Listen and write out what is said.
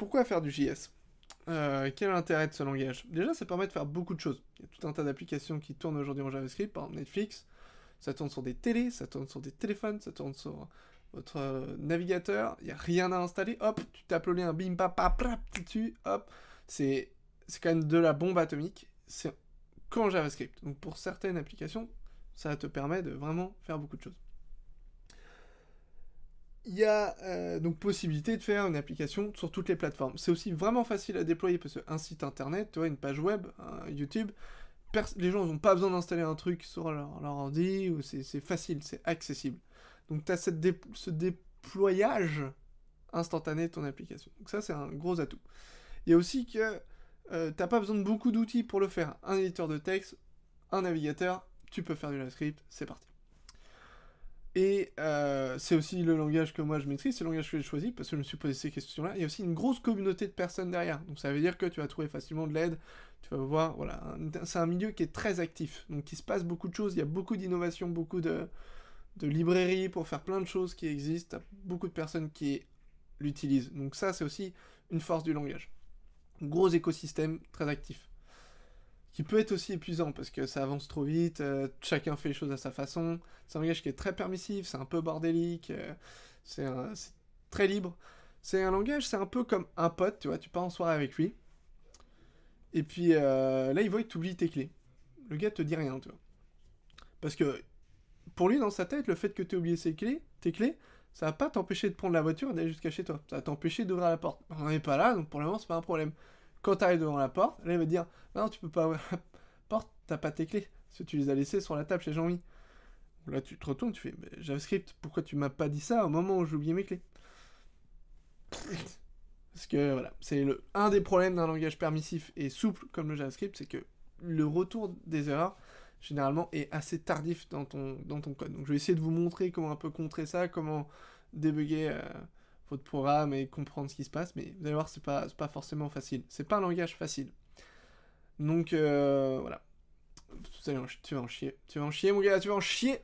Pourquoi faire du JS euh, quel est l'intérêt de ce langage Déjà, ça permet de faire beaucoup de choses. Il y a tout un tas d'applications qui tournent aujourd'hui en JavaScript, par exemple Netflix, ça tourne sur des télés, ça tourne sur des téléphones, ça tourne sur votre euh, navigateur, il n'y a rien à installer, hop, tu tapes le lien, bim, tu tu hop, c'est quand même de la bombe atomique, c'est qu'en JavaScript. Donc pour certaines applications, ça te permet de vraiment faire beaucoup de choses il y a euh, donc possibilité de faire une application sur toutes les plateformes. C'est aussi vraiment facile à déployer parce qu'un site internet, une page web, YouTube, les gens n'ont pas besoin d'installer un truc sur leur, leur ordi, ou c'est facile, c'est accessible. Donc tu as cette ce déployage instantané de ton application. Donc ça, c'est un gros atout. Il y a aussi que tu euh, t'as pas besoin de beaucoup d'outils pour le faire. Un éditeur de texte, un navigateur, tu peux faire du JavaScript, c'est parti. Et euh, c'est aussi le langage que moi je maîtrise, c'est le langage que j'ai choisi parce que je me suis posé ces questions-là. Il y a aussi une grosse communauté de personnes derrière. Donc ça veut dire que tu vas trouver facilement de l'aide. Tu vas voir, voilà. C'est un milieu qui est très actif. Donc il se passe beaucoup de choses. Il y a beaucoup d'innovations, beaucoup de, librairies pour faire plein de choses qui existent. Beaucoup de personnes qui l'utilisent. Donc ça, c'est aussi une force du langage. Gros écosystème très actif. Il peut être aussi épuisant parce que ça avance trop vite, euh, chacun fait les choses à sa façon. C'est un langage qui est très permissif, c'est un peu bordélique, euh, c'est très libre. C'est un langage, c'est un peu comme un pote, tu vois, tu pars en soirée avec lui. Et puis euh, là, il voit que tu oublies tes clés. Le gars te dit rien, tu vois. Parce que pour lui, dans sa tête, le fait que tu aies oublié ses clés, tes clés, ça va pas t'empêcher de prendre la voiture et d'aller jusqu'à chez toi. Ça va t'empêcher d'ouvrir la porte. On n'est pas là, donc pour le moment, c'est pas un problème. Quand tu devant la porte, elle il va dire Non, tu peux pas ouvrir la porte, t'as pas tes clés. Parce que tu les as laissées sur la table chez Jean-Mi. Là, tu te retournes, tu fais JavaScript, pourquoi tu m'as pas dit ça au moment où j'ai oublié mes clés Parce que voilà, c'est un des problèmes d'un langage permissif et souple comme le JavaScript, c'est que le retour des erreurs généralement est assez tardif dans ton, dans ton code. Donc je vais essayer de vous montrer comment un peu contrer ça, comment débugger euh, de programme et comprendre ce qui se passe, mais vous allez voir, c'est pas, pas forcément facile. C'est pas un langage facile. Donc, euh, voilà. Tu vas en chier. Tu vas en chier, mon gars, tu vas en chier